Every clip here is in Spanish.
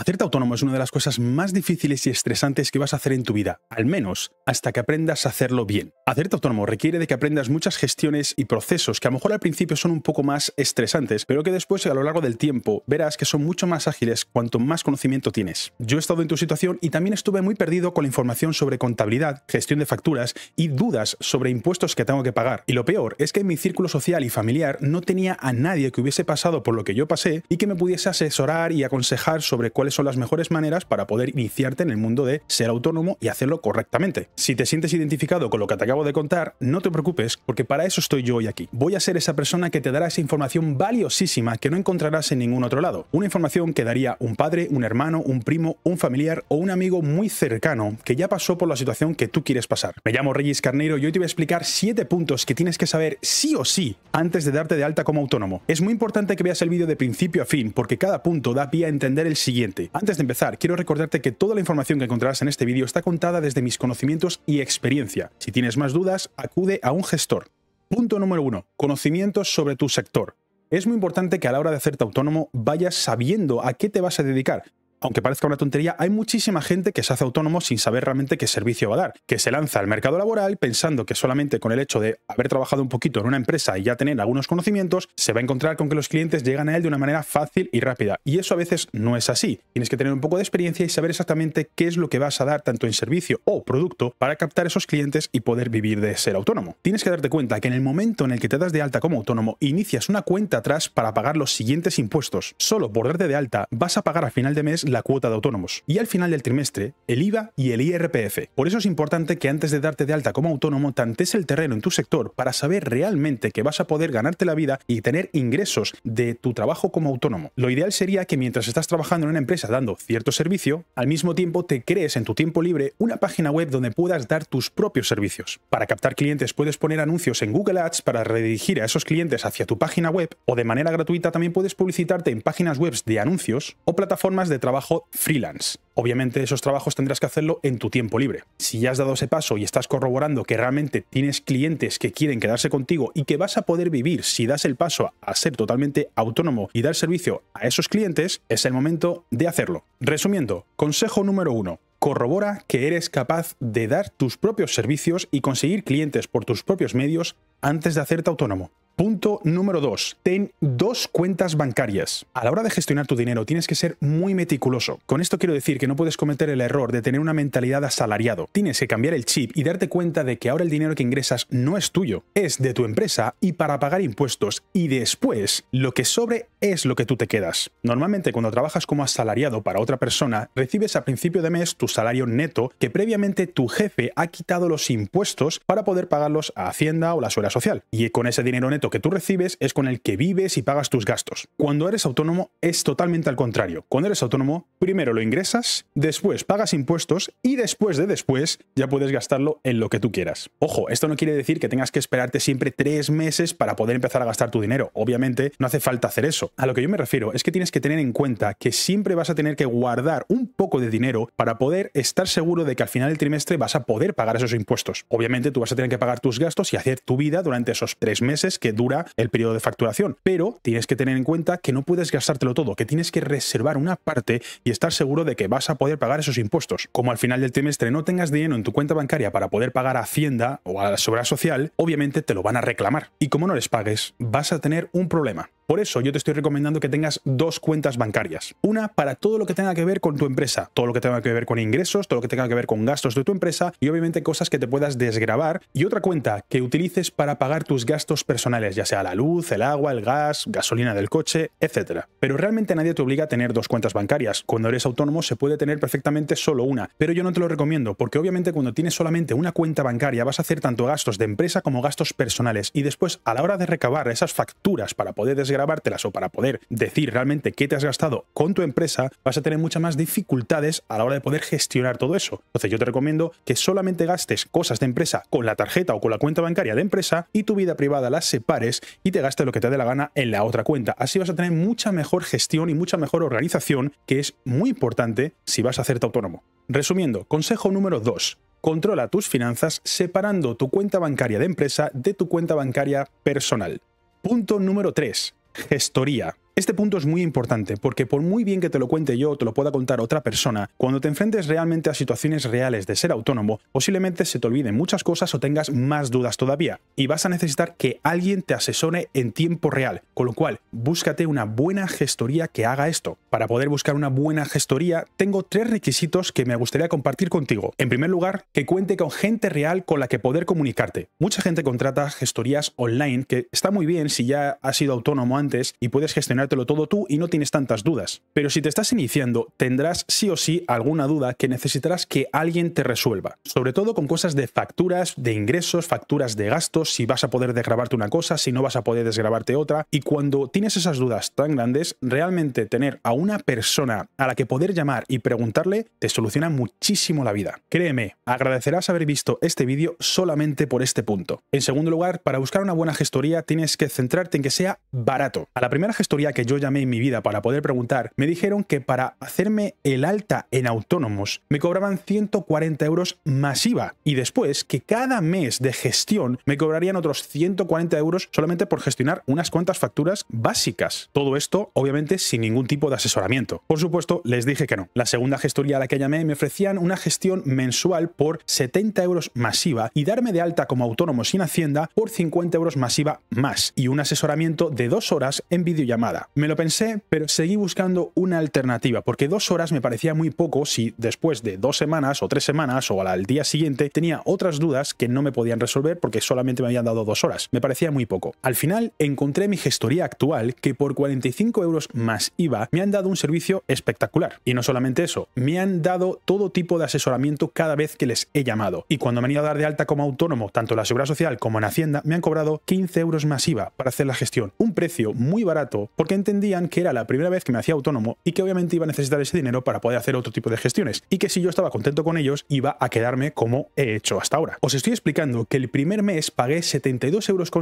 Hacerte autónomo es una de las cosas más difíciles y estresantes que vas a hacer en tu vida, al menos hasta que aprendas a hacerlo bien. Hacerte autónomo requiere de que aprendas muchas gestiones y procesos que a lo mejor al principio son un poco más estresantes, pero que después a lo largo del tiempo verás que son mucho más ágiles cuanto más conocimiento tienes. Yo he estado en tu situación y también estuve muy perdido con la información sobre contabilidad, gestión de facturas y dudas sobre impuestos que tengo que pagar. Y lo peor es que en mi círculo social y familiar no tenía a nadie que hubiese pasado por lo que yo pasé y que me pudiese asesorar y aconsejar sobre cuáles son las mejores maneras para poder iniciarte en el mundo de ser autónomo y hacerlo correctamente. Si te sientes identificado con lo que te acabo de contar, no te preocupes, porque para eso estoy yo hoy aquí. Voy a ser esa persona que te dará esa información valiosísima que no encontrarás en ningún otro lado. Una información que daría un padre, un hermano, un primo, un familiar o un amigo muy cercano que ya pasó por la situación que tú quieres pasar. Me llamo Regis Carneiro y hoy te voy a explicar 7 puntos que tienes que saber sí o sí antes de darte de alta como autónomo. Es muy importante que veas el vídeo de principio a fin porque cada punto da pie a entender el siguiente. Antes de empezar, quiero recordarte que toda la información que encontrarás en este vídeo está contada desde mis conocimientos y experiencia. Si tienes más dudas, acude a un gestor. Punto número 1. Conocimientos sobre tu sector. Es muy importante que a la hora de hacerte autónomo vayas sabiendo a qué te vas a dedicar, aunque parezca una tontería, hay muchísima gente que se hace autónomo sin saber realmente qué servicio va a dar, que se lanza al mercado laboral pensando que solamente con el hecho de haber trabajado un poquito en una empresa y ya tener algunos conocimientos, se va a encontrar con que los clientes llegan a él de una manera fácil y rápida. Y eso a veces no es así. Tienes que tener un poco de experiencia y saber exactamente qué es lo que vas a dar tanto en servicio o producto para captar esos clientes y poder vivir de ser autónomo. Tienes que darte cuenta que en el momento en el que te das de alta como autónomo, inicias una cuenta atrás para pagar los siguientes impuestos. Solo por darte de alta vas a pagar a final de mes la cuota de autónomos y al final del trimestre el IVA y el IRPF. Por eso es importante que antes de darte de alta como autónomo tantes el terreno en tu sector para saber realmente que vas a poder ganarte la vida y tener ingresos de tu trabajo como autónomo. Lo ideal sería que mientras estás trabajando en una empresa dando cierto servicio, al mismo tiempo te crees en tu tiempo libre una página web donde puedas dar tus propios servicios. Para captar clientes puedes poner anuncios en Google Ads para redirigir a esos clientes hacia tu página web o de manera gratuita también puedes publicitarte en páginas web de anuncios o plataformas de trabajo freelance. Obviamente esos trabajos tendrás que hacerlo en tu tiempo libre. Si ya has dado ese paso y estás corroborando que realmente tienes clientes que quieren quedarse contigo y que vas a poder vivir si das el paso a ser totalmente autónomo y dar servicio a esos clientes, es el momento de hacerlo. Resumiendo, consejo número uno. Corrobora que eres capaz de dar tus propios servicios y conseguir clientes por tus propios medios antes de hacerte autónomo. Punto número 2. Ten dos cuentas bancarias. A la hora de gestionar tu dinero tienes que ser muy meticuloso. Con esto quiero decir que no puedes cometer el error de tener una mentalidad asalariado. Tienes que cambiar el chip y darte cuenta de que ahora el dinero que ingresas no es tuyo, es de tu empresa y para pagar impuestos. Y después, lo que sobre es lo que tú te quedas. Normalmente cuando trabajas como asalariado para otra persona, recibes a principio de mes tu salario neto que previamente tu jefe ha quitado los impuestos para poder pagarlos a Hacienda o la suela Social. Y con ese dinero neto que tú recibes es con el que vives y pagas tus gastos. Cuando eres autónomo es totalmente al contrario. Cuando eres autónomo, primero lo ingresas, después pagas impuestos y después de después ya puedes gastarlo en lo que tú quieras. Ojo, esto no quiere decir que tengas que esperarte siempre tres meses para poder empezar a gastar tu dinero. Obviamente no hace falta hacer eso. A lo que yo me refiero es que tienes que tener en cuenta que siempre vas a tener que guardar un poco de dinero para poder estar seguro de que al final del trimestre vas a poder pagar esos impuestos. Obviamente tú vas a tener que pagar tus gastos y hacer tu vida durante esos tres meses que dura el periodo de facturación. Pero tienes que tener en cuenta que no puedes gastártelo todo, que tienes que reservar una parte y estar seguro de que vas a poder pagar esos impuestos. Como al final del trimestre no tengas dinero en tu cuenta bancaria para poder pagar a Hacienda o a la sobra Social, obviamente te lo van a reclamar. Y como no les pagues, vas a tener un problema. Por eso yo te estoy recomendando que tengas dos cuentas bancarias. Una para todo lo que tenga que ver con tu empresa, todo lo que tenga que ver con ingresos, todo lo que tenga que ver con gastos de tu empresa y obviamente cosas que te puedas desgravar. Y otra cuenta que utilices para pagar tus gastos personales, ya sea la luz, el agua, el gas, gasolina del coche, etc. Pero realmente nadie te obliga a tener dos cuentas bancarias. Cuando eres autónomo se puede tener perfectamente solo una, pero yo no te lo recomiendo porque obviamente cuando tienes solamente una cuenta bancaria vas a hacer tanto gastos de empresa como gastos personales y después a la hora de recabar esas facturas para poder desgrabar, grabártelas o para poder decir realmente qué te has gastado con tu empresa, vas a tener muchas más dificultades a la hora de poder gestionar todo eso. Entonces yo te recomiendo que solamente gastes cosas de empresa con la tarjeta o con la cuenta bancaria de empresa y tu vida privada las separes y te gastes lo que te dé la gana en la otra cuenta. Así vas a tener mucha mejor gestión y mucha mejor organización, que es muy importante si vas a hacerte autónomo. Resumiendo, consejo número 2. Controla tus finanzas separando tu cuenta bancaria de empresa de tu cuenta bancaria personal. Punto número 3. Historia este punto es muy importante porque por muy bien que te lo cuente yo o te lo pueda contar otra persona, cuando te enfrentes realmente a situaciones reales de ser autónomo, posiblemente se te olviden muchas cosas o tengas más dudas todavía y vas a necesitar que alguien te asesore en tiempo real, con lo cual búscate una buena gestoría que haga esto. Para poder buscar una buena gestoría, tengo tres requisitos que me gustaría compartir contigo. En primer lugar, que cuente con gente real con la que poder comunicarte. Mucha gente contrata gestorías online que está muy bien si ya has sido autónomo antes y puedes gestionar lo todo tú y no tienes tantas dudas. Pero si te estás iniciando, tendrás sí o sí alguna duda que necesitarás que alguien te resuelva. Sobre todo con cosas de facturas, de ingresos, facturas de gastos, si vas a poder desgrabarte una cosa, si no vas a poder desgrabarte otra. Y cuando tienes esas dudas tan grandes, realmente tener a una persona a la que poder llamar y preguntarle te soluciona muchísimo la vida. Créeme, agradecerás haber visto este vídeo solamente por este punto. En segundo lugar, para buscar una buena gestoría tienes que centrarte en que sea barato. A la primera gestoría que yo llamé en mi vida para poder preguntar, me dijeron que para hacerme el alta en autónomos me cobraban 140 euros masiva y después que cada mes de gestión me cobrarían otros 140 euros solamente por gestionar unas cuantas facturas básicas. Todo esto, obviamente, sin ningún tipo de asesoramiento. Por supuesto, les dije que no. La segunda gestoría a la que llamé me ofrecían una gestión mensual por 70 euros masiva y darme de alta como autónomo sin Hacienda por 50 euros masiva más y un asesoramiento de dos horas en videollamada me lo pensé, pero seguí buscando una alternativa, porque dos horas me parecía muy poco si después de dos semanas o tres semanas o al día siguiente tenía otras dudas que no me podían resolver porque solamente me habían dado dos horas. Me parecía muy poco. Al final encontré mi gestoría actual que por 45 euros más IVA me han dado un servicio espectacular. Y no solamente eso, me han dado todo tipo de asesoramiento cada vez que les he llamado. Y cuando me han ido a dar de alta como autónomo, tanto en la Seguridad Social como en Hacienda, me han cobrado 15 euros más IVA para hacer la gestión. Un precio muy barato que entendían que era la primera vez que me hacía autónomo y que obviamente iba a necesitar ese dinero para poder hacer otro tipo de gestiones, y que si yo estaba contento con ellos, iba a quedarme como he hecho hasta ahora. Os estoy explicando que el primer mes pagué 72,60 euros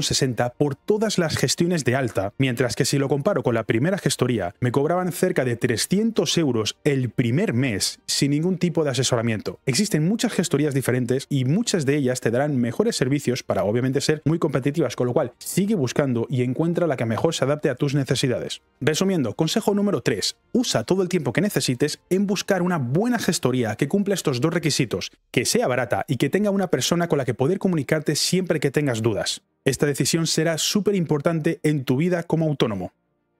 por todas las gestiones de alta, mientras que si lo comparo con la primera gestoría, me cobraban cerca de 300 euros el primer mes sin ningún tipo de asesoramiento. Existen muchas gestorías diferentes y muchas de ellas te darán mejores servicios para obviamente ser muy competitivas, con lo cual sigue buscando y encuentra la que mejor se adapte a tus necesidades. Resumiendo, consejo número 3. Usa todo el tiempo que necesites en buscar una buena gestoría que cumpla estos dos requisitos, que sea barata y que tenga una persona con la que poder comunicarte siempre que tengas dudas. Esta decisión será súper importante en tu vida como autónomo.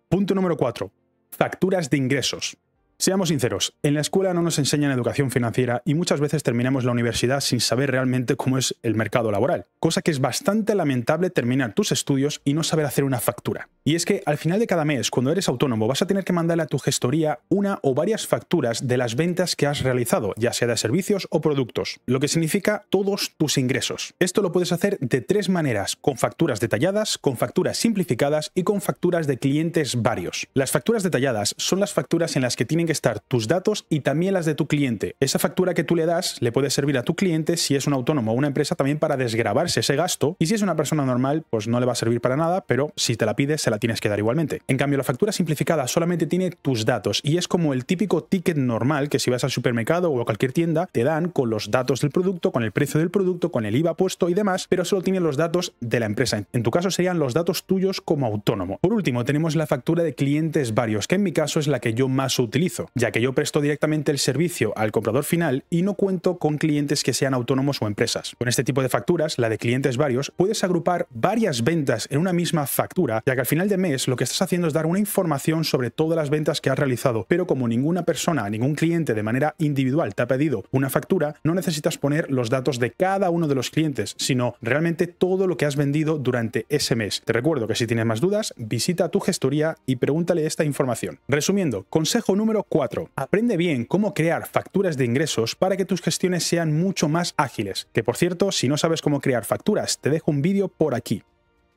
Punto número 4. Facturas de ingresos. Seamos sinceros, en la escuela no nos enseñan educación financiera y muchas veces terminamos la universidad sin saber realmente cómo es el mercado laboral, cosa que es bastante lamentable terminar tus estudios y no saber hacer una factura. Y es que al final de cada mes, cuando eres autónomo, vas a tener que mandarle a tu gestoría una o varias facturas de las ventas que has realizado, ya sea de servicios o productos, lo que significa todos tus ingresos. Esto lo puedes hacer de tres maneras, con facturas detalladas, con facturas simplificadas y con facturas de clientes varios. Las facturas detalladas son las facturas en las que tienen que estar tus datos y también las de tu cliente. Esa factura que tú le das le puede servir a tu cliente si es un autónomo o una empresa también para desgrabarse ese gasto y si es una persona normal pues no le va a servir para nada, pero si te la pides se la tienes que dar igualmente. En cambio la factura simplificada solamente tiene tus datos y es como el típico ticket normal que si vas al supermercado o a cualquier tienda te dan con los datos del producto, con el precio del producto, con el IVA puesto y demás, pero solo tiene los datos de la empresa. En tu caso serían los datos tuyos como autónomo. Por último tenemos la factura de clientes varios, que en mi caso es la que yo más utilizo ya que yo presto directamente el servicio al comprador final y no cuento con clientes que sean autónomos o empresas. Con este tipo de facturas, la de clientes varios, puedes agrupar varias ventas en una misma factura, ya que al final de mes lo que estás haciendo es dar una información sobre todas las ventas que has realizado, pero como ninguna persona, ningún cliente de manera individual te ha pedido una factura, no necesitas poner los datos de cada uno de los clientes, sino realmente todo lo que has vendido durante ese mes. Te recuerdo que si tienes más dudas, visita tu gestoría y pregúntale esta información. Resumiendo, consejo número 4. Aprende bien cómo crear facturas de ingresos para que tus gestiones sean mucho más ágiles. Que por cierto, si no sabes cómo crear facturas, te dejo un vídeo por aquí.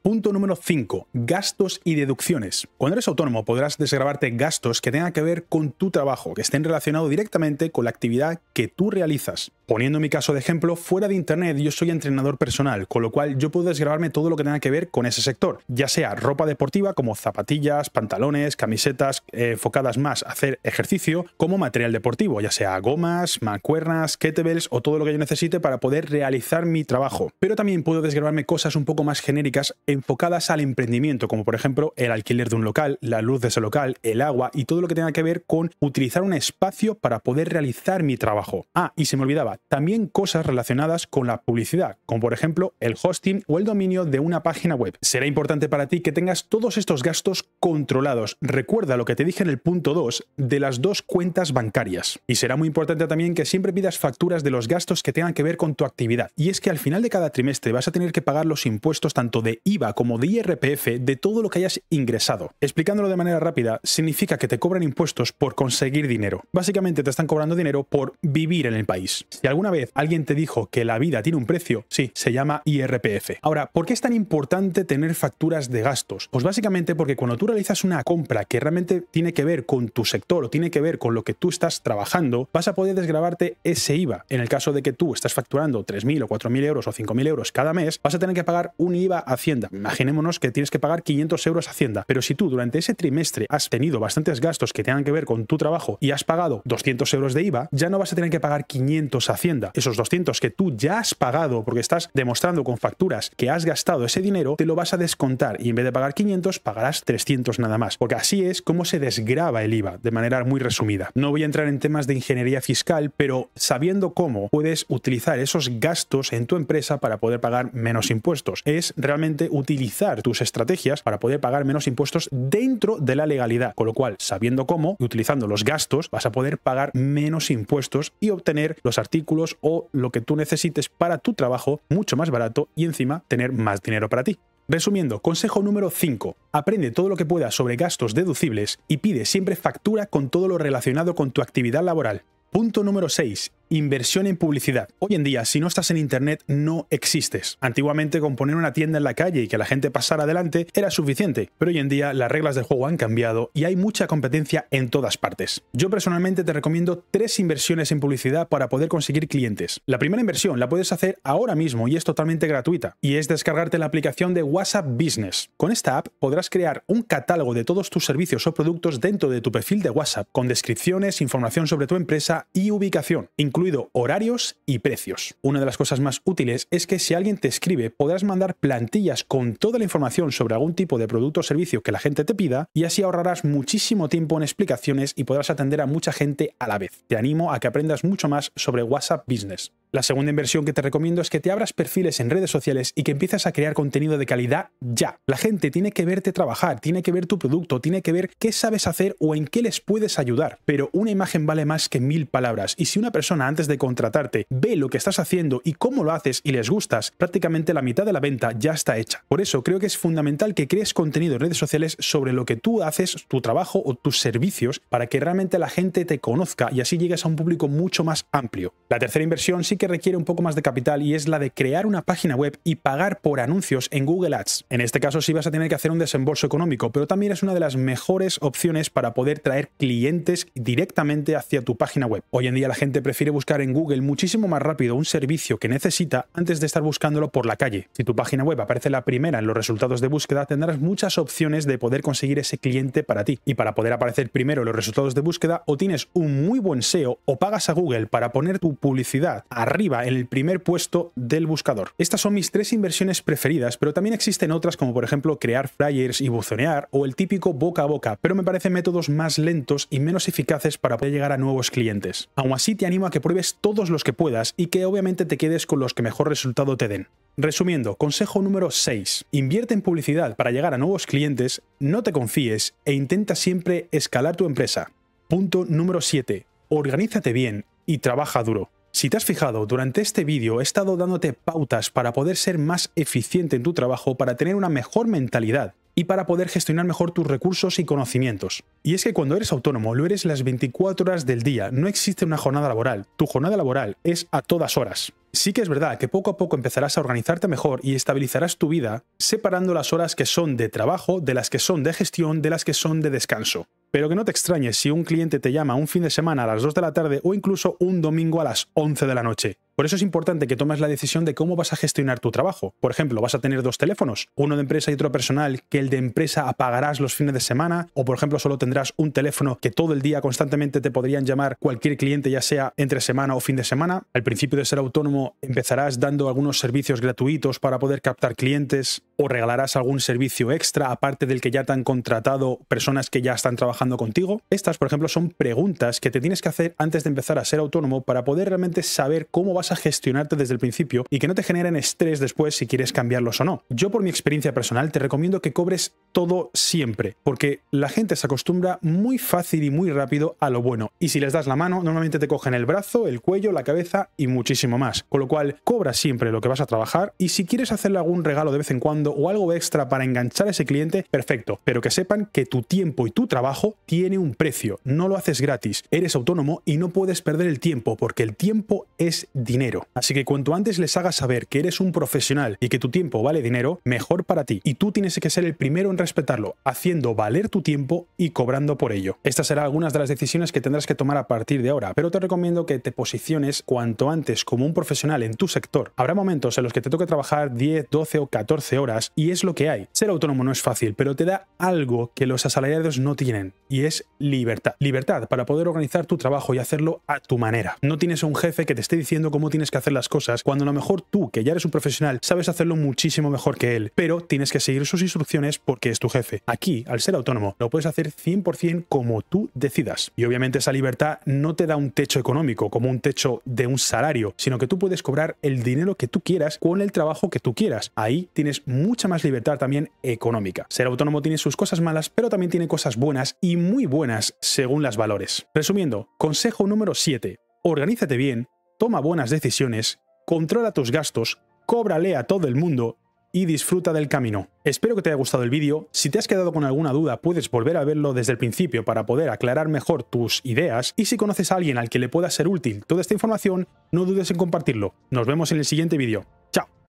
Punto número 5. Gastos y deducciones. Cuando eres autónomo podrás desgrabarte gastos que tengan que ver con tu trabajo, que estén relacionados directamente con la actividad que tú realizas. Poniendo mi caso de ejemplo, fuera de Internet yo soy entrenador personal, con lo cual yo puedo desgrabarme todo lo que tenga que ver con ese sector, ya sea ropa deportiva como zapatillas, pantalones, camisetas eh, enfocadas más a hacer ejercicio, como material deportivo, ya sea gomas, mancuernas, kettlebells o todo lo que yo necesite para poder realizar mi trabajo. Pero también puedo desgrabarme cosas un poco más genéricas enfocadas al emprendimiento, como por ejemplo el alquiler de un local, la luz de ese local, el agua y todo lo que tenga que ver con utilizar un espacio para poder realizar mi trabajo. Ah, y se me olvidaba, también cosas relacionadas con la publicidad, como por ejemplo el hosting o el dominio de una página web. Será importante para ti que tengas todos estos gastos controlados. Recuerda lo que te dije en el punto 2 de las dos cuentas bancarias. Y será muy importante también que siempre pidas facturas de los gastos que tengan que ver con tu actividad. Y es que al final de cada trimestre vas a tener que pagar los impuestos tanto de IVA como de IRPF de todo lo que hayas ingresado. Explicándolo de manera rápida, significa que te cobran impuestos por conseguir dinero. Básicamente te están cobrando dinero por vivir en el país. Si alguna vez alguien te dijo que la vida tiene un precio, sí, se llama IRPF. Ahora, ¿por qué es tan importante tener facturas de gastos? Pues básicamente porque cuando tú realizas una compra que realmente tiene que ver con tu sector o tiene que ver con lo que tú estás trabajando, vas a poder desgrabarte ese IVA. En el caso de que tú estás facturando 3.000 o 4.000 euros o 5.000 euros cada mes, vas a tener que pagar un IVA Hacienda imaginémonos que tienes que pagar 500 euros a Hacienda, pero si tú durante ese trimestre has tenido bastantes gastos que tengan que ver con tu trabajo y has pagado 200 euros de IVA, ya no vas a tener que pagar 500 a Hacienda. Esos 200 que tú ya has pagado porque estás demostrando con facturas que has gastado ese dinero, te lo vas a descontar y en vez de pagar 500 pagarás 300 nada más, porque así es como se desgraba el IVA de manera muy resumida. No voy a entrar en temas de ingeniería fiscal, pero sabiendo cómo puedes utilizar esos gastos en tu empresa para poder pagar menos impuestos. Es realmente un utilizar tus estrategias para poder pagar menos impuestos dentro de la legalidad, con lo cual, sabiendo cómo y utilizando los gastos, vas a poder pagar menos impuestos y obtener los artículos o lo que tú necesites para tu trabajo mucho más barato y encima tener más dinero para ti. Resumiendo, consejo número 5. Aprende todo lo que puedas sobre gastos deducibles y pide siempre factura con todo lo relacionado con tu actividad laboral. Punto número 6. Inversión en publicidad. Hoy en día, si no estás en Internet, no existes. Antiguamente con poner una tienda en la calle y que la gente pasara adelante era suficiente, pero hoy en día las reglas del juego han cambiado y hay mucha competencia en todas partes. Yo personalmente te recomiendo tres inversiones en publicidad para poder conseguir clientes. La primera inversión la puedes hacer ahora mismo y es totalmente gratuita, y es descargarte la aplicación de WhatsApp Business. Con esta app podrás crear un catálogo de todos tus servicios o productos dentro de tu perfil de WhatsApp, con descripciones, información sobre tu empresa y ubicación, incluido horarios y precios. Una de las cosas más útiles es que si alguien te escribe podrás mandar plantillas con toda la información sobre algún tipo de producto o servicio que la gente te pida y así ahorrarás muchísimo tiempo en explicaciones y podrás atender a mucha gente a la vez. Te animo a que aprendas mucho más sobre WhatsApp Business. La segunda inversión que te recomiendo es que te abras perfiles en redes sociales y que empieces a crear contenido de calidad ya. La gente tiene que verte trabajar, tiene que ver tu producto, tiene que ver qué sabes hacer o en qué les puedes ayudar. Pero una imagen vale más que mil palabras y si una persona antes de contratarte, ve lo que estás haciendo y cómo lo haces y les gustas, prácticamente la mitad de la venta ya está hecha. Por eso creo que es fundamental que crees contenido en redes sociales sobre lo que tú haces, tu trabajo o tus servicios para que realmente la gente te conozca y así llegues a un público mucho más amplio. La tercera inversión sí que requiere un poco más de capital y es la de crear una página web y pagar por anuncios en Google Ads. En este caso sí vas a tener que hacer un desembolso económico, pero también es una de las mejores opciones para poder traer clientes directamente hacia tu página web. Hoy en día la gente prefiere buscar en Google muchísimo más rápido un servicio que necesita antes de estar buscándolo por la calle. Si tu página web aparece la primera en los resultados de búsqueda, tendrás muchas opciones de poder conseguir ese cliente para ti. Y para poder aparecer primero en los resultados de búsqueda, o tienes un muy buen SEO o pagas a Google para poner tu publicidad arriba en el primer puesto del buscador. Estas son mis tres inversiones preferidas, pero también existen otras como por ejemplo crear flyers y buzonear o el típico boca a boca, pero me parecen métodos más lentos y menos eficaces para poder llegar a nuevos clientes. Aún así te animo a que todos los que puedas y que obviamente te quedes con los que mejor resultado te den. Resumiendo, consejo número 6. Invierte en publicidad para llegar a nuevos clientes, no te confíes e intenta siempre escalar tu empresa. Punto número 7. Organízate bien y trabaja duro. Si te has fijado, durante este vídeo he estado dándote pautas para poder ser más eficiente en tu trabajo, para tener una mejor mentalidad, y para poder gestionar mejor tus recursos y conocimientos. Y es que cuando eres autónomo lo eres las 24 horas del día, no existe una jornada laboral, tu jornada laboral es a todas horas. Sí que es verdad que poco a poco empezarás a organizarte mejor y estabilizarás tu vida separando las horas que son de trabajo de las que son de gestión de las que son de descanso. Pero que no te extrañes si un cliente te llama un fin de semana a las 2 de la tarde o incluso un domingo a las 11 de la noche. Por eso es importante que tomes la decisión de cómo vas a gestionar tu trabajo. Por ejemplo, vas a tener dos teléfonos, uno de empresa y otro personal, que el de empresa apagarás los fines de semana, o por ejemplo solo tendrás un teléfono que todo el día constantemente te podrían llamar cualquier cliente, ya sea entre semana o fin de semana. Al principio de ser autónomo empezarás dando algunos servicios gratuitos para poder captar clientes o regalarás algún servicio extra aparte del que ya te han contratado personas que ya están trabajando contigo? Estas, por ejemplo, son preguntas que te tienes que hacer antes de empezar a ser autónomo para poder realmente saber cómo vas a gestionarte desde el principio y que no te generen estrés después si quieres cambiarlos o no. Yo por mi experiencia personal te recomiendo que cobres todo siempre, porque la gente se acostumbra muy fácil y muy rápido a lo bueno y si les das la mano normalmente te cogen el brazo, el cuello, la cabeza y muchísimo más. Con lo cual, cobra siempre lo que vas a trabajar y si quieres hacerle algún regalo de vez en cuando, o algo extra para enganchar a ese cliente, perfecto, pero que sepan que tu tiempo y tu trabajo tiene un precio, no lo haces gratis, eres autónomo y no puedes perder el tiempo porque el tiempo es dinero. Así que cuanto antes les hagas saber que eres un profesional y que tu tiempo vale dinero, mejor para ti. Y tú tienes que ser el primero en respetarlo, haciendo valer tu tiempo y cobrando por ello. Estas serán algunas de las decisiones que tendrás que tomar a partir de ahora, pero te recomiendo que te posiciones cuanto antes como un profesional en tu sector. Habrá momentos en los que te toque trabajar 10, 12 o 14 horas y es lo que hay. Ser autónomo no es fácil, pero te da algo que los asalariados no tienen y es libertad. Libertad para poder organizar tu trabajo y hacerlo a tu manera. No tienes un jefe que te diciendo cómo tienes que hacer las cosas, cuando a lo mejor tú, que ya eres un profesional, sabes hacerlo muchísimo mejor que él, pero tienes que seguir sus instrucciones porque es tu jefe. Aquí, al ser autónomo, lo puedes hacer 100% como tú decidas. Y obviamente esa libertad no te da un techo económico, como un techo de un salario, sino que tú puedes cobrar el dinero que tú quieras con el trabajo que tú quieras. Ahí tienes mucha más libertad también económica. Ser autónomo tiene sus cosas malas, pero también tiene cosas buenas y muy buenas según las valores. Resumiendo, consejo número 7. Organízate bien toma buenas decisiones, controla tus gastos, cóbrale a todo el mundo y disfruta del camino. Espero que te haya gustado el vídeo, si te has quedado con alguna duda puedes volver a verlo desde el principio para poder aclarar mejor tus ideas y si conoces a alguien al que le pueda ser útil toda esta información, no dudes en compartirlo. Nos vemos en el siguiente vídeo.